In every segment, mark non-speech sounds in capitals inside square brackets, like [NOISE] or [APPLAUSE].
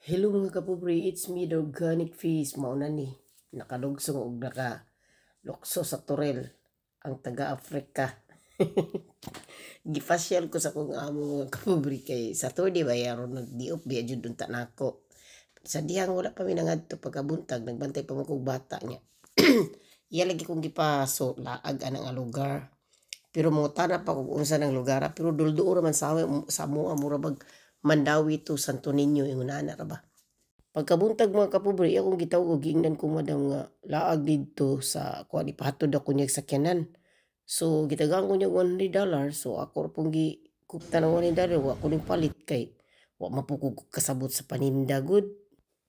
Hello mga kapobre, it's me the organic fish, mauna ni. Nakalugsong og naka lokso sa turel, ang taga Afrika. [LAUGHS] Gifacial ko sa kong amo mga kapobre kay Saturday ba yaro nagdiop biya jud unta nako. Sa dihang wala pa mi nangadto pagkabuntag, nagbantay pa mo bata niya. [CLEARS THROAT] Iya lagi kong gipaso laag anang lugar. Pero mo tana pa kung unsa nang lugar, pero dulduo ra man sa sa mo amura bag mandawi to Santo Niño yung unana ra ba. Pagkabuntag mga kapobre, akong gitaw og gingnan ko madam nga laag didto sa kuan ipahatod ako niya sa sakyanan. So gitagang ko niya 100 dollar so ako pong gi kupta ng 100 dollar wa ko ning palit kay wa mapukog kasabot sa paninda good.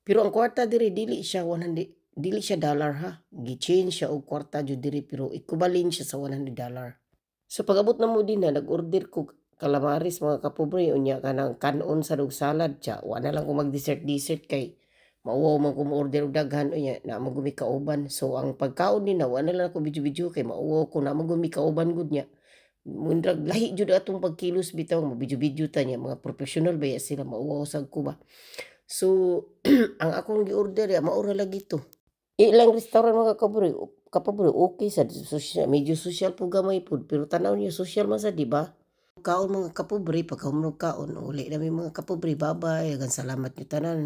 Pero ang kwarta diri dili siya 100 dili siya dollar ha. Gi-change siya og kwarta jud diri pero ikubalin siya sa 100 dollar. So pagabot na mo din na nag-order ko calamaris mga kapobre unya ka ng kanon sa dog salad siya wa na lang ko mag dessert dessert kay mauwaw man ko order og daghan unya na mo gumi kauban so ang pagkaon ni na wa na lang ko bidyo bidyo kay mauwaw ko na mo gumi kauban gud niya mundrag lahi jud atong pagkilos bitaw mo bidyo bidyo ta niya mga professional ba sila mauwaw sa kuba so [CLEARS THROAT] ang akong gi-order ya maura lagi to ilang restaurant mga kapobre kapobre okay sa social, medyo social po gamay po pero tanaw niyo social man sa di ba Kaon mga kapobre, pagkaumrog kaon, uli namin mga kapobre, babay, hagan salamat nyo tanan.